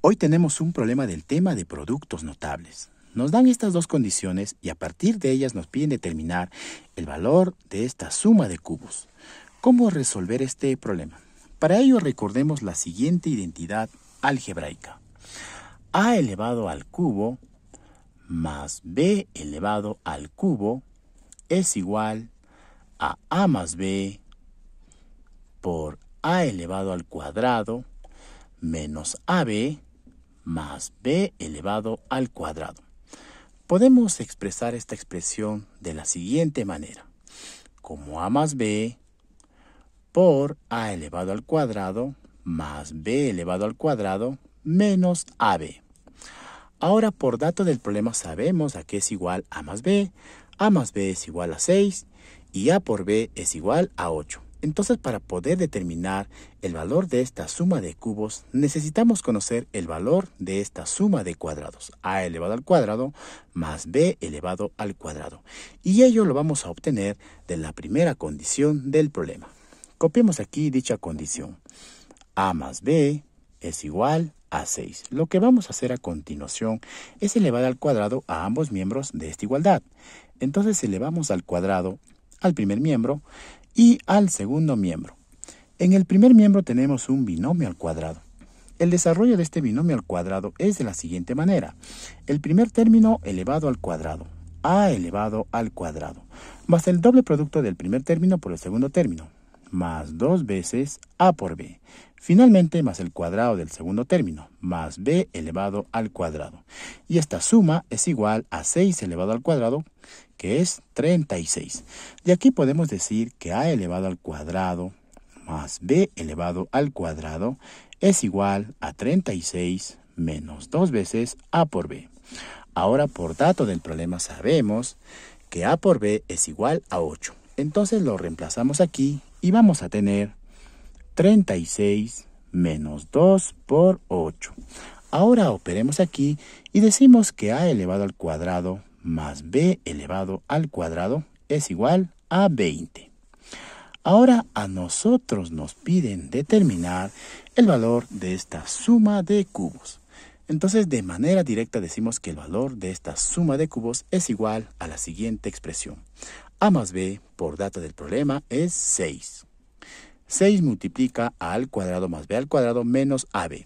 Hoy tenemos un problema del tema de productos notables. Nos dan estas dos condiciones y a partir de ellas nos piden determinar el valor de esta suma de cubos. ¿Cómo resolver este problema? Para ello recordemos la siguiente identidad algebraica. A elevado al cubo más B elevado al cubo es igual a A más B por A elevado al cuadrado menos AB más b elevado al cuadrado. Podemos expresar esta expresión de la siguiente manera. Como a más b por a elevado al cuadrado más b elevado al cuadrado menos ab. Ahora por dato del problema sabemos a qué es igual a más b, a más b es igual a 6 y a por b es igual a 8. Entonces, para poder determinar el valor de esta suma de cubos, necesitamos conocer el valor de esta suma de cuadrados, a elevado al cuadrado más b elevado al cuadrado. Y ello lo vamos a obtener de la primera condición del problema. Copiemos aquí dicha condición. a más b es igual a 6. Lo que vamos a hacer a continuación es elevar al cuadrado a ambos miembros de esta igualdad. Entonces elevamos al cuadrado al primer miembro y al segundo miembro. En el primer miembro tenemos un binomio al cuadrado. El desarrollo de este binomio al cuadrado es de la siguiente manera. El primer término elevado al cuadrado, a elevado al cuadrado, más el doble producto del primer término por el segundo término, más dos veces a por b. Finalmente, más el cuadrado del segundo término, más b elevado al cuadrado. Y esta suma es igual a 6 elevado al cuadrado, que es 36. De aquí podemos decir que a elevado al cuadrado más b elevado al cuadrado es igual a 36 menos 2 veces a por b. Ahora, por dato del problema, sabemos que a por b es igual a 8. Entonces lo reemplazamos aquí y vamos a tener 36 menos 2 por 8. Ahora operemos aquí y decimos que a elevado al cuadrado más b elevado al cuadrado es igual a 20. Ahora a nosotros nos piden determinar el valor de esta suma de cubos. Entonces de manera directa decimos que el valor de esta suma de cubos es igual a la siguiente expresión. A más B por data del problema es 6. 6 multiplica a al cuadrado más b al cuadrado menos ab.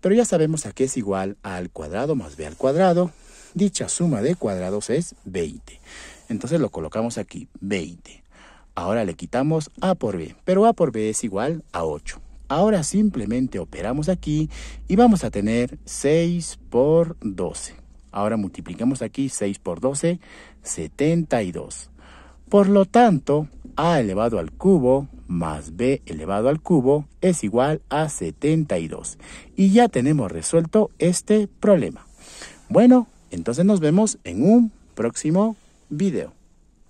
Pero ya sabemos a qué es igual a al cuadrado más b al cuadrado. Dicha suma de cuadrados es 20. Entonces lo colocamos aquí, 20. Ahora le quitamos a por b, pero a por b es igual a 8. Ahora simplemente operamos aquí y vamos a tener 6 por 12. Ahora multiplicamos aquí 6 por 12, 72. Por lo tanto, a elevado al cubo más b elevado al cubo es igual a 72. Y ya tenemos resuelto este problema. Bueno, entonces nos vemos en un próximo video.